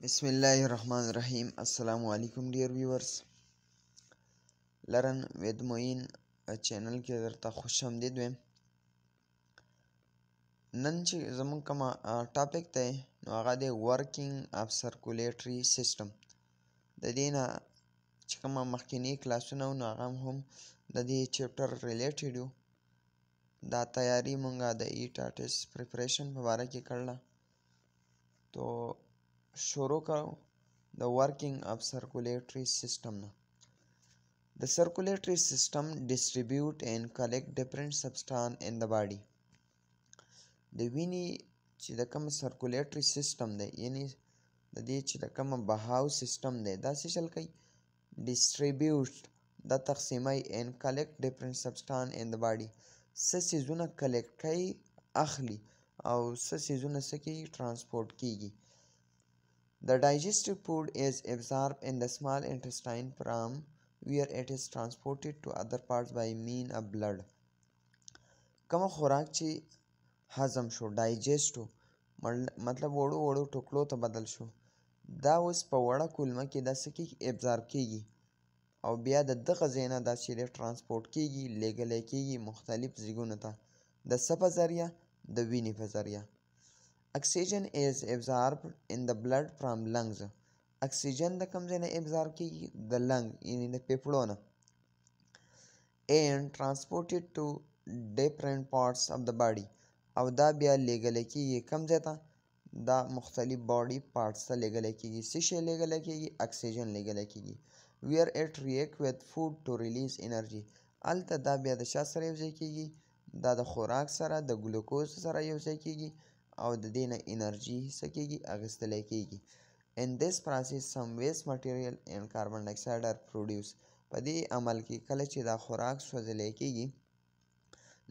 Bismillahirrahmanirrahim. Assalamu alaikum dear viewers. لرن وید موین چینل کې درته خوش آمدید ویم نن چې زمونږ کومه ټاپک دی نو هغه دی ورکینګ اف سرکولیټري سیستم د دې نه چې کومه مخکینی کلاسونه نو هغه هم د دې چپټر ریلیټډ یو دا تیاری مونږه د ایټاټس پریپریشن په باره کې کړله تو شروع کړو د ورکینګ اف سرکولیټری سیستم نه The circulatory system distribute and collect different substance in the body د وینې چې د کوم سرکولیټری سیستم دی یعنی د دې چې د کوم بهاو سیستم دی دا څه شل کوي ډیسټریبیوټ دا تقسیمای ان کلیکټ ډیفرنٹ سبستان ان د باډي څه سیزونه کلیکټ کوي اخلي او څه سیزونه سکی ترانسپورت کیږي The digestive food is absorbed in the small intestine from where it is transported to other parts by mean of blood. کوم خوراک چې هضم شو ډایجست شو مطلب وړو وړو ټوکلو ته بدل شو دا اوس په وړه کولمه کې داسې کې ابزار کیږي او بیا د دغه ځای نه دا چې دی ترانسپورټ کیږي لیږلی کیږي مختلف ځایونو ته د څه په ذریعه د وینې په ذریعه Oxygen is absorbed in the blood from lungs. Oxygen د کوم ځای نه absorb کیږي د لنګ یعنی د پیپړو نه and transported to different parts of the body او دا بیا لیږل کیږي کم ځای ته دا مختلف باډي پارټس ته لیږل کیږي څه شی لیږل کیږي اکسیجن لیږل کیږي ویئر اټ ریاکټ وذ فود ټو ریلیز انرژي الته دا بیا د شا سره یو ځای کیږي دا د خوراک سره د ګلوکوز سره یو ځای کیږي او د دې نه انرژي څه کېږي اخیستلی کېږي in this process some waste material and carbon dioxide are produced په دې عمل کې کله چې دا خوراک سوځلی کېږي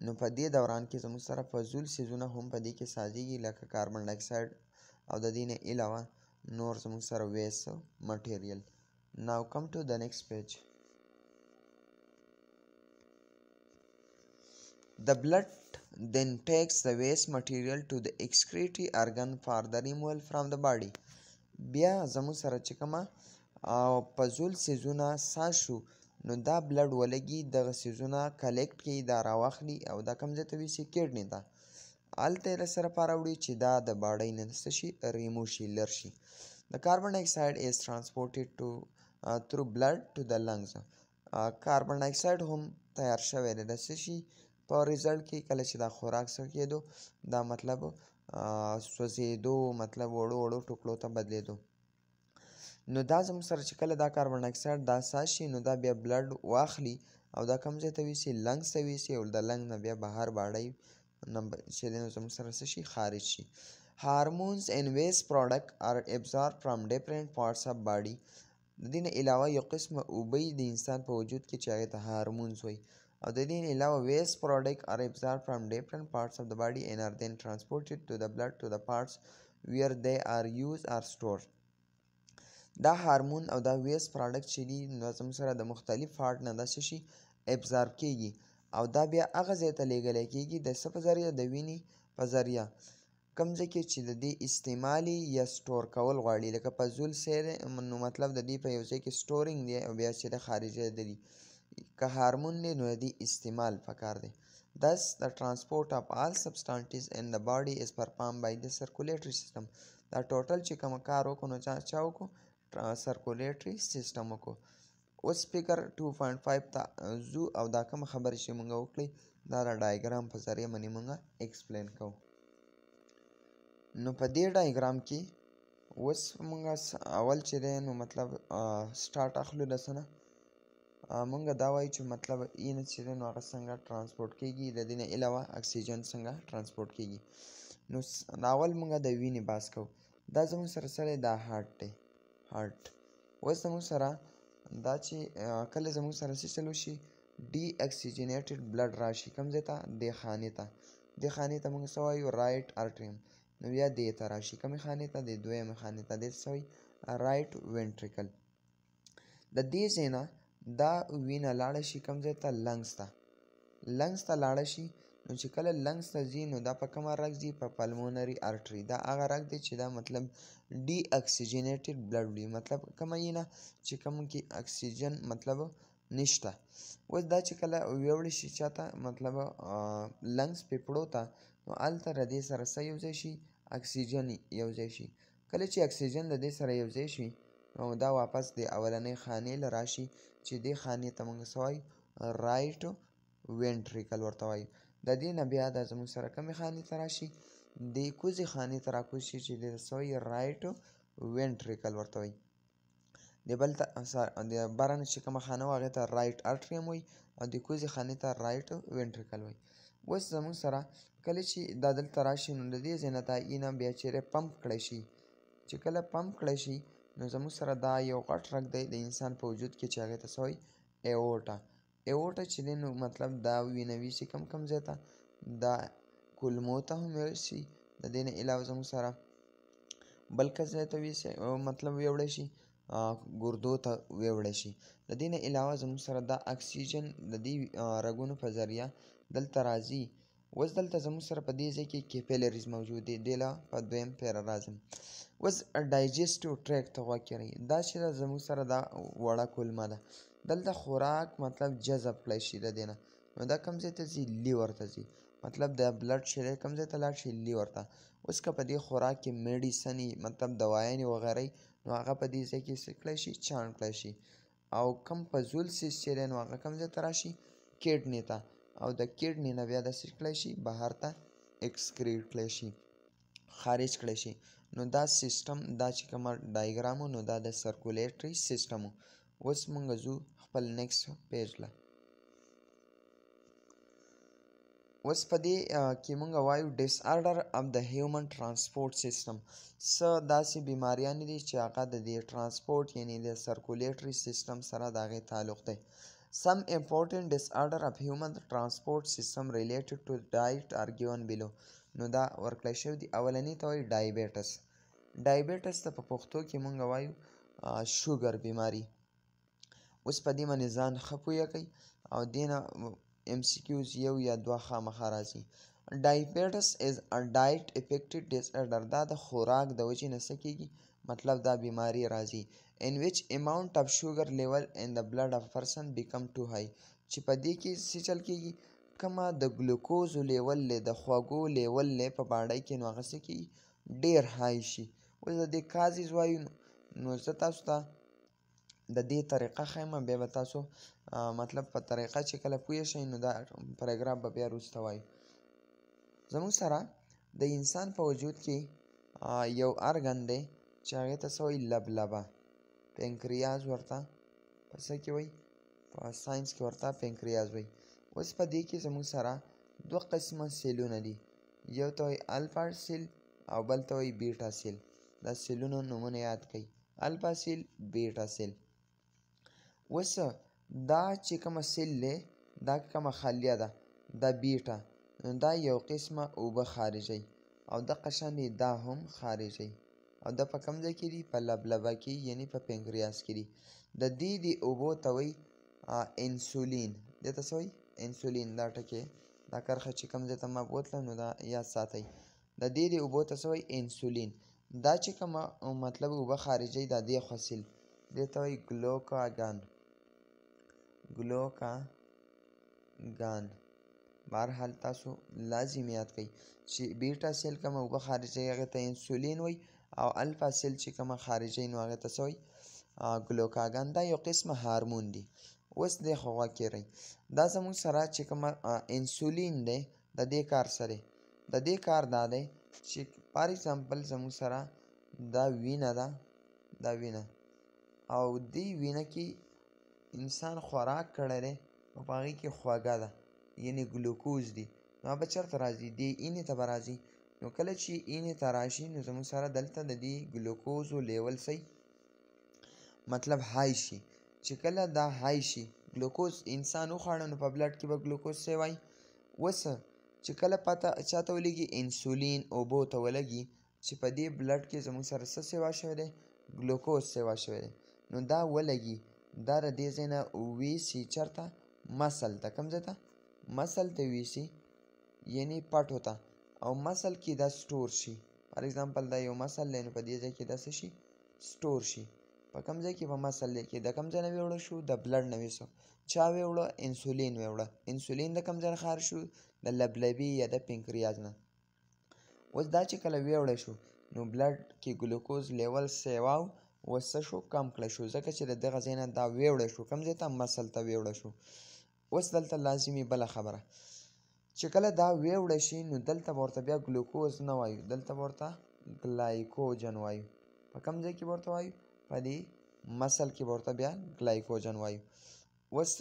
نو په دې دوران کې زموږ سره فضول سیزونه هم په دې کې سازیږي لکه کاربن ډاکساید او د دې نه علاوه نور زموږ سره ویس مټیریل ناو کم ټو د نیکسټ پیج The blood then takes the waste material to the excretory organ for the removal from the body. بیا زموږ سره چې کومه پزول سیزونه ساز شو نو دا بلډ ولګي دغه سیزونه کلیکټ کړي دا راواخلي او دا کوم ځای ته ویسي کډنې ته هلته یې سره پاره وړي چې دا د باډۍ نه څه شي ریمو شي لر شي د کاربن ډای اکساید از ترانسپورټډ ټو تھرو بلډ ټو د لنګز کاربن ډای اکساید هم تیار شوی دی د څه شي په ریزلټ کې کله چې دا خوراک څه کېدو دا مطلب سوځېدو مطلب وړو وړو ټوکړو ته بدلېدو نو دا زموږ سره چې کله دا کاربن اکساید دا ساشي نو دا بیا بلډ واخلي او دا کوم ځای ته ویسي لنګس ته ویسي او د لنګ نه بیا بهر باړی نمبر چې دی نو زموږ سره څه شي خارج شي هارمونز ان ویس پروډکټ آر ابزار فرام ډفرنٹ پارټس اف باډي د دې نه علاوه یو قسم اوبه د انسان په وجود کې چې هغې ته هارمونز وایي Adrenaline allows waste products are absorbed from different parts of the body and are then transported to the blood to the parts where they are used or stored. دا هارمون او دا ویس پروډکټ چې دی نظم سره د مختلف فارټ نه د شي ابزارب کیږي او دا بیا هغه ځای ته لیږل کیږي د څه په ذریعه د وینې په ذریعه کوم ځای کې چې د دې استعمالي یا سټور کول غواړي لکه په زول سیر نو مطلب د دې په یو ځای کې سټورینګ دی او بیا چې د خارجه دی که هارمون دی نو دی استعمال پکار دی Thus, the transport of all substances in the body is performed by the circulatory system. دا ټوټل چې کوم کار وکړو نو چا چا وکړو سرکولیټري سیستم وکړو اوس فکر 2.5 ته زو او دا کوم خبرې چې مونږ وکړې دا د ډایګرام په ذریعه باندې مونږ اکسپلین کوو نو په دې ډایګرام کې اوس مونږ اول چې دی نو مطلب سټارټ اخلو لسنه مونږ دا وایو چې مطلب این چې دی نو هغه څنګه ترانسپورټ کیږي د دې نه علاوه اکسیجن څنګه ترانسپورټ کیږي نو ناول مونږ د وینې باس کوو دا زموږ سره سره دا هارټ دی هارټ اوس زموږ سره دا چې کله زموږ سره څه چلو شي ډي اکسیجنیټډ بلډ راشي کوم ځای ته دې خانې ته دې خانې ته مونږ څه وایو رایټ ارټریم نو بیا دې ته راشي کومې خانې ته دې دویمې خانې ته دې څه وایي رایټ وینټریکل د دې ځای نه دا وینه لاړه شي کوم ځای ته لنګس ته لنګس ته لاړه شي نو چې کله لنګس ته ځي نو دا په کومه رګ ځي په پلمونري ارټري دا هغه رګ دی چې دا مطلب ډي اکسیجنیټډ بلډ وي مطلب کومه وینه چې کوم کې اکسیجن مطلب نشته اوس دا چې کله ویوړی شي چاته مطلب لنګس پیپړو ته نو هلته د دې سره څه یوځای شي اکسیجن یوځای شي کله چې اکسیجن د دې سره یوځای شي نو دا واپس د اولنۍ خانې له راشي چې دې خانې ته موږ څه وایو رایټ وینټریکل ورته وایو د دې نه بیا دا زموږ سره کمې خانې ته راشي دې کوزې خانې ته راکوز شي چې دې څه وایي رایټ وینټریکل ورته وایي د بل د بره نه چې کومه خانه وه هغې ته رایټ اټریم وایي او د کوزې خانې ته رایټ وینټریکل وایي اوس زموږ سره کله چې دا دلته راشي نو د دې ځای نه دا اینه بیا چیرې پمپ کړی شي چې کله پمپ کړی شي نو زموږ سره دا یو غټ رګ دی د انسان په وجود کې چې هغې ته څه وایي ایوټا ایوټا چې دی نو مطلب دا وینوي سي کم کم ځای ته دا کولمو ته هم شي د دې نه علاوه زموږ سره بل کس ځای ته ویسي مطلب ویوړی شي ګردو ته ویوړی شي د دې نه علاوه زموږ سره دا اکسیجن د دې رګونو په ذریعه دلته راځي اوس دلته زموږ سره په دې ځای کې کیپیلریز موجود دي دې له په دویم پیره راځم اوس ډایجسټیو ټریک ته غوږ کړئ دا چې ده زموږ سره دا وړه کولمه ده دلته خوراک مطلب جذب کړی شي د دې نه نو دا کوم ځای ته ځي لیور ته ځي مطلب د بلډ شری کوم ځای ته لاړ شي لیور ته اوس که په دې خوراک کې میډیسنې مطلب دوايانې وغیرې نو هغه په دې ځای کې څه کړی شي چاڼ کړی شي او کم فضول سیس چې دی نو هغه کوم ځای ته راشي کډنې ته او د کډنی نه بیا د سټکلی شي بهر ته ایکسکریټ کړی شي خارج کړی شي نو دا سیستم دا چې کوم ډایګرام نو دا د سرکولیټری سیستم اوس مونږ ځو خپل نیکسټ پیج لا اوس په دې کې مونږ وایو ډیس آرډر اف د هیومن ترانسپورټ سیستم څه داسې بیماریان دي چې هغه د دې ترانسپورټ یعنی د سرکولیټری سیستم سره د هغې تعلق دی Some important disorder of human transport system related to diet are given below. نو دا ورکړل شوی دی اولنی ته وایي ډایبیټس ډایبیټس ته په پښتو کې مونږ وایو شوګر بیماری اوس په دې باندې ځان ښه پوهه کوي او دې نه ام سی کیوز یو یا دوه خامخا راځي ډایبټس از ا ډایټ افیکټډ ډیس اډر دا د خوراک د وجې نه څه کیږي مطلب دا بیماری راځي ان ویچ اماونت اف شوګر لیول ان د بلډ اف پرسن بیکم ټو های چې په دې کې څه چل کیږي کما د ګلوکوز لیول له د خواګو لیول له په باندې کې نو غسه کی ډیر های شي ول د کازیز وایو نو زه تاسو ته د دې طریقه خیمه بیا به تاسو مطلب په طریقه چې کله پوه شئ نو دا پروګرام به بیا وروسته وایو زموږ سره د انسان په وجود کې یو ارګن دی چې هغې ته څه وایي لبلبه پینکریاز ورته په څه کې وایي په ساینس کې ورته پینکریاز وایي اوس په دې کې زموږ سره دوه قسمه سیلونه دي یو ته وایي الفا سیل او بل ته وایي بیټا سیل دا سیلونو نومونه یاد کړئ الفا سیل بیټا سیل اوس دا چې کومه سیل دی دا کومه خلیه ده دا بیټا دا یو قسمه اوبه خارجي او دغه شان دا هم خارجي او دا په کوم ځای کې دي په لبلبه کې یعنی په پنکریاس کې دي د دې دې اوبو ته وایي انسولین دې ته څه وایي انسولین دا ټکی دا کرښه چې کوم ځای ته ما بوتله نو دا یاد ساتئ د دې دې اوبو ته څه وایي انسولین دا چې کومه مطلب اوبه خارجي دا دې خوسیل دې ته وایي ګلوکاګان ګلوکاګان بهرحال تاسو لازم یاد کړئ چې بیټا سیل کومه اوبه خارجوي هغې ته انسولین وایي او الفا سیل چې کومه خارجوي نو هغې ته څه وایي ګلوکاګان دا یو قسمه هارمون دی اوس دی خو غوږ کیرئ دا زموږ سره چې کومه انسولین دی د دې کار سره د دې کار دا دی چې فار اگزامپل زموږ سره دا وینه ده دا وینه او دې وینه کې انسان خوراک کړی دی او په هغې کې خوږه ده یعنی ګلوکوز دی نو هغه چېرته راځي دې اینې ته به راځي نو کله چې اینې ته راشي نو زموږ سره دلته د دې ګلوکوزو لیول سی مطلب های شي چې کله دا های شي ګلوکوز انسان وخوړه نو په بلډ کې به ګلوکوز سی وای وس چې کله پته چاته ولګي انسولین اوبو ته ولګي چې په دې بلډ کې زموږ سره څه سیوا شوی دی ګلوکوز سیوا شوی دی نو دا ولګي دا ر دې ځای نه ویسي چېرته مسل ته کوم ځای ته مسل ته ویشي یعنی پټ ہوتا او مسل کې دا سٹور شي فار ایگزامپل دا یو مسل لین په دې ځای کې دا څه شي سٹور شي په کوم ځای کې به مسل کې د کوم ځای نه ویوړ شو د بلډ نه ویسو چا ویوړ انسولین ویوړ انسولین د کوم ځای خار شو د لبلبي یا د پینکریاز نه اوس دا چې کله ویوړ شو نو بلډ کې ګلوکوز لیول سیواو وسه شو کم کړ شو ځکه چې دغه ځای نه دا ویوړ شو کوم ځای ته مسل ته ویوړ شو اوس دلته لازمي بله خبره چې کله دا ویوړه شي نو دلته به ورته بیا ګلوکوز نه وایو دلته به ورته ګلایکوجن وایو په کوم ځای کې به ورته وایو په دې مسل کې به ورته بیا ګلایکوجن وایو اوس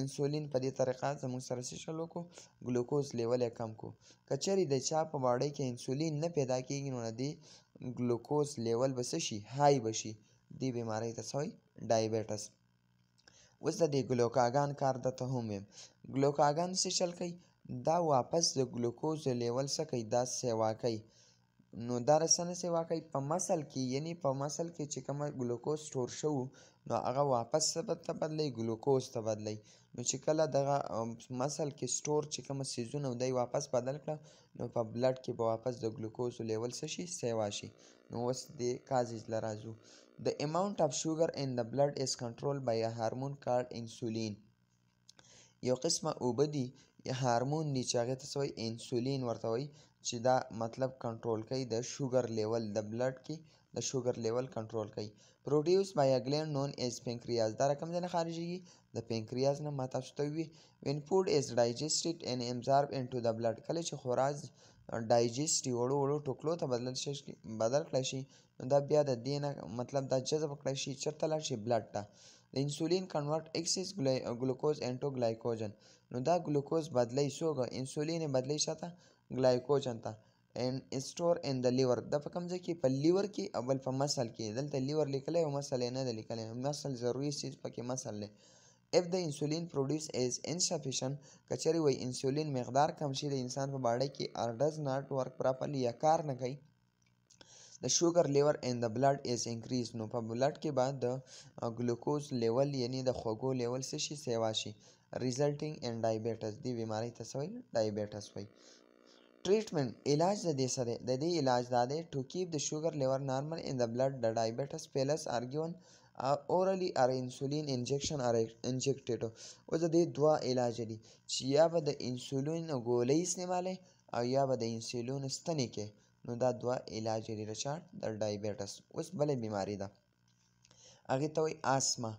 انسولین په دې طریقه زموږ سره څه شل وکړو ګلوکوز لیول یې کم کو که چیرې د چا په باډۍ کې انسولین نه پیدا کېږي نو د دې ګلوکوز لیول به څه شي های به شي دې بیمارۍ ته څه وایي ډایبټس اوس د دې ګلوکاګان کار درته هم ویم ګلوکاګان سیشل کوي دا واپس د ګلوکوز لیول څه کوي دا سیوا کوي نو دا رسنه سیوا کوي په مسل کې یعنی په مسل کې چې کومه ګلوکوز سټور شو نو هغه واپس ته بدلی ګلوکوز ته بدلی نو چې کله دغه مسل کې سټور چې کومه سیزونه دی واپس بدل کړه نو په بلډ کې به واپس د ګلوکوز لیول څه شي سیوا شي نو اوس دې کازیز لرازو The amount of sugar in the blood is controlled by a hormone called insulin. یو قسمه اوبه دي یا هارمون دي چې هغې ته څه وایي انسولین ورته وایي چې دا مطلب کنټرول کوي د شوګر لیول د بلډ کې د شوګر لیول کنټرول کوي پروډیوس بای ا ګلین نون ایز پینکریاز دا رقم ځنه خارجيږي د پینکریاز نه ماته شتوي وین فود از ډایجسټډ ان ابزارب انټو د بلډ کله چې خوراک ډایجسټي وړو وړو ټوکلو ته بدل شي بدل کړی شي دا بیا د دې نه مطلب دا جذب کړی شي چېرته لاړ شي بلډ ته د انسولین کنورټ اکسس ګلوکوز انټو ګلایکوجن نو دا ګلوکوز بدلی څوک انسولین بدلی شاته ګلایکوجن ته ان سٹور ان د لیور د په کوم ځای کې په لیور کې اول په مسل کې دلته لیور لیکلی او مسل نه ده لیکلی مسل ضروري سیز پکې مسل دی if the insulin produce is insufficient کچری وای انسولین مقدار کم شي د انسان په باډه کې or does not work properly یا کار نه کوي the sugar level in the blood is increased نو په بلډ کې به د ګلوکوز لیول یعنی د خوږو لیول څه شي سیوا شي resulting in diabetes دی بیماری ته سوی diabetes وای treatment علاج د دې سره د دې علاج دا دی to keep the sugar level normal in the blood the diabetes pills uh, are given اورلی ار انسولین انجکشن ار انجکټډ او د دې دوا علاج دي چې یا به د انسولین ګولۍ استعمالي او یا به د انسولین ستنې کې نو دا دوه علاج لري رچارډ د ډایبټس اوس بلې بیماری ده هغې ته وایي آسما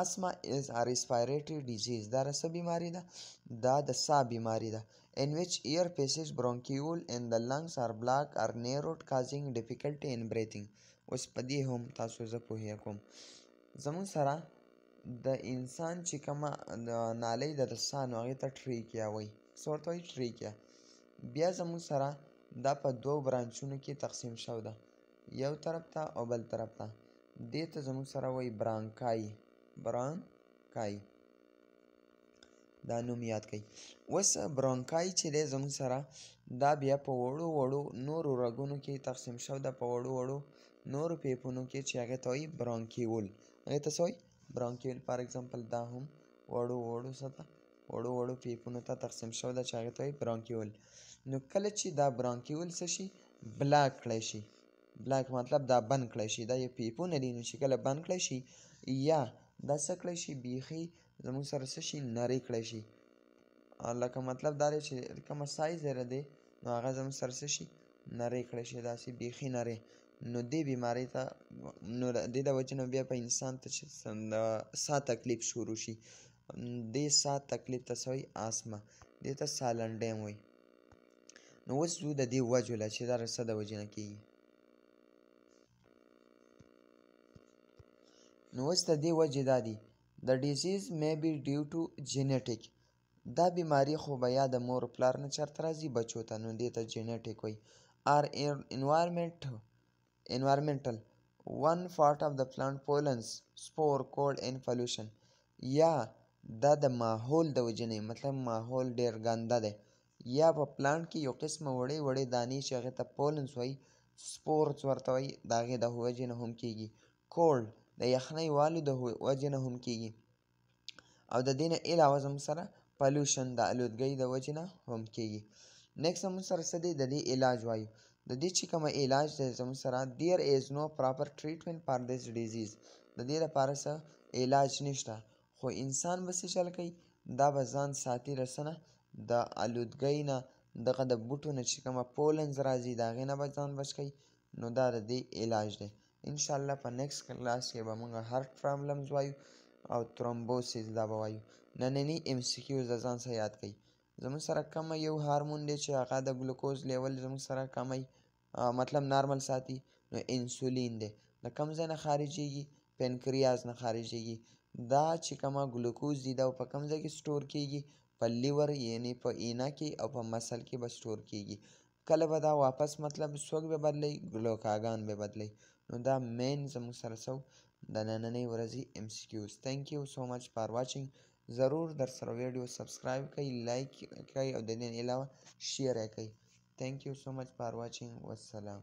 آسما از ا ریسپایریټری ډیزیز دا رسه بیماری ده دا د ساه بیماری ده in which air passes bronchiole and the lungs are blocked or narrowed causing difficulty in breathing اوس په دې هم تاسو زه پوهیا کوم زمون سره د انسان چې کومه نالۍ ده د ساه نو هغې ته ټریکیا وایي څه ورته وایي ټریکیا بیا زمون سره دا په دوو برانچونو کې تقسیم شوې ده یو طرف ته او بل طرف ته دې ته زموږ سره وایي برانکای برانکای دا نوم یاد کړئ اوس برانکای چې دی زموږ سره دا بیا په وړو وړو نورو رګونو کې تقسیم شوی ده په وړو وړو نورو پیپونو کې چې هغې ته وایي برانکیول هغې ته څه وایي برانکیول فار اګزامپل دا هم وړو وړو څه ده وړو وړو پېپونو ته تقسیم شوی ده چې هغې ته وایي برانکیول نو کله چې دا برانکیول څه شي بلاک کړی شي بلاک مطلب دا بند کړی شي دا یو پېپونه دي نو چې کله بند کړی شي یا دا څه کړی شي بیخي زموږ سره څه شي نری کړی شي لکه مطلب دا دی چې کومه سایز یې دی نو هغه زموږ سره څه شي نری کړی شي داسې بیخي نری نو دې بیماری ته نو د دې د وجې نه بیا په انسان ته چې سا تکلیف شروع شي دې سا تکلیف ته څه وایي اسمه دې ته سالنډیم وایي نو اوس ځو د دې وجو له چې دا څه د وجې نه کیږي نو اوس د دې وجې دا دي د ډیزیز مې بي ډیو ټو جینیټیک دا بیماری خو به یا د مور پلار نه چرته راځي بچو ته نو دې ته جینیټیک وایي آر انوایرمنټ environmental one part of the plant pollens spore cold and pollution یا دا د ماحول د وجې نه مطلب ماحول ډېر ګنده دی یا په پلانټ کې یو قسمه وړې وړې دانې چې هغې ته پولنس وایي سپورتس ورته وایي د هغې د وجې نه هم کیږي کولډ د یخنۍ والو د وجې نه هم کیږي او د دې نه علاوه زموږ سره پالوشن د الودګۍ د وجې نه هم کیږي نیکسټ زموږ سره څه دی د دې علاج وایو د دې چې کومه علاج دی زموږ سره دیر از نو پراپر ټریټمنټ فار دیس ډیزیز د دې لپاره څه علاج نشته خو انسان به څه چل کوي دا به ځان ساتي له څه نه د الودګۍ نه دغه د بوټو نه چې کومه پولنز راځي د هغې نه به ځان بچ کوي نو دا د دې علاج دی انشاءالله په نیکسټ کلاس کې به موږ هارټ پرابلمز وایو او ترومبوسیس دا به وایو ننني ام سی کیوز د ځان سره یاد کړئ زموږ سره کمه یو هارمون دی چې هغه د ګلوکوز لیول زموږ سره کمی مطلب نارمل ساتي نو انسولین دی له کوم ځای نه خارجېږي پینکریاز نه خارجېږي دا چې کومه ګلوکوز دي دا په کوم ځای کې سټور کیږي په لیور یعنی په اینا کې او په مسل کې به سټور کیږي کله به دا واپس مطلب سوګ به بدلی ګلوکاګان به بدلی نو دا مین زموږ سره سو د نننۍ ورځې ایم سی کیوز تھینک یو سو مچ فار واچنګ ضرور در سره ویډیو سبسکرایب کړئ لایک کړئ او د دې علاوه شیر یې کړئ تھینک یو سو مچ فار واچنګ والسلام